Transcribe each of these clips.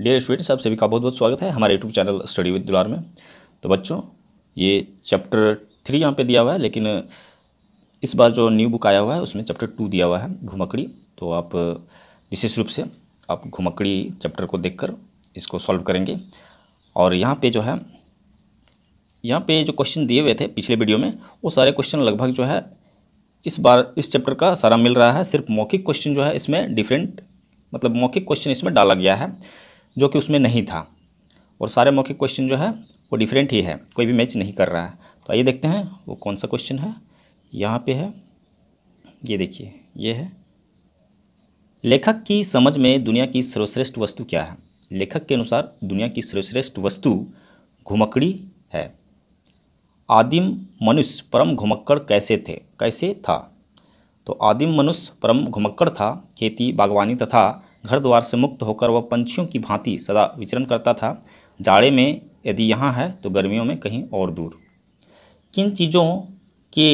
dear students आप सभी का बहुत बहुत स्वागत है हमारे यूट्यूब चैनल स्टडी विद दुलार में तो बच्चों ये चैप्टर थ्री यहाँ पे दिया हुआ है लेकिन इस बार जो न्यू बुक आया हुआ है उसमें चैप्टर टू दिया हुआ है घुमकड़ी तो आप विशेष रूप से आप घुमकड़ी चैप्टर को देख इसको सॉल्व करेंगे और यहाँ पर जो है यहाँ पे जो क्वेश्चन दिए हुए थे पिछले वीडियो में वो सारे क्वेश्चन लगभग जो है इस बार इस चैप्टर का सारा मिल रहा है सिर्फ मौखिक क्वेश्चन जो है इसमें डिफरेंट मतलब मौखिक क्वेश्चन इसमें डाला गया है जो कि उसमें नहीं था और सारे मौखिक क्वेश्चन जो है वो डिफरेंट ही है कोई भी मैच नहीं कर रहा है तो आइए देखते हैं वो कौन सा क्वेश्चन है यहाँ पे है ये देखिए ये है लेखक की समझ में दुनिया की सर्वश्रेष्ठ वस्तु क्या है लेखक के अनुसार दुनिया की सर्वश्रेष्ठ वस्तु घुमकड़ी है आदिम मनुष्य परम घुमक्कड़ कैसे थे कैसे था तो आदिम मनुष्य परम घुमक्कड़ था खेती बागवानी तथा घर द्वार से मुक्त होकर वह पंछियों की भांति सदा विचरण करता था जाड़े में यदि यहाँ है तो गर्मियों में कहीं और दूर किन चीज़ों के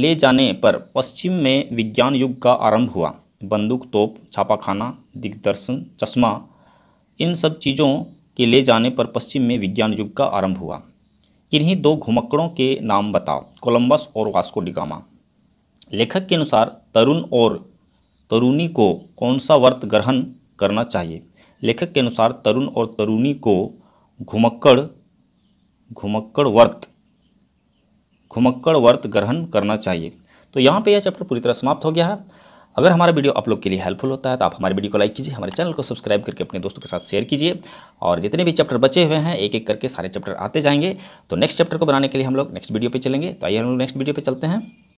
ले जाने पर पश्चिम में विज्ञान युग का आरंभ हुआ बंदूक तोप छापाखाना दिग्दर्शन चश्मा इन सब चीज़ों के ले जाने पर पश्चिम में विज्ञान युग का आरंभ हुआ किन्हीं दो घुमक्कड़ों के नाम बताओ कोलंबस और वास्को डिगामा लेखक के अनुसार तरुण और तरुणी को कौन सा व्रत ग्रहण करना चाहिए लेखक के अनुसार तरुण और तरुणी को घुमक्कड़ घुमक्कड़ व्रत घुमक्कड़ व्रत ग्रहण करना चाहिए तो यहाँ पे यह चैप्टर पूरी तरह समाप्त हो गया है अगर हमारा वीडियो आप लोग के लिए हेल्पफुल होता है तो आप हमारे वीडियो को लाइक कीजिए हमारे चैनल को सब्सक्राइब करके अपने दोस्तों के साथ शेयर कीजिए और जितने भी चैप्टर बचे हुए हैं एक एक करके सारे चैप्टर आते जाएंगे तो नेक्स्ट चैप्टर को बनाने के लिए हम लोग नेक्स्ट वीडियो पर चलेंगे तो आइए हम लोग नेक्स्ट वीडियो पर चलते हैं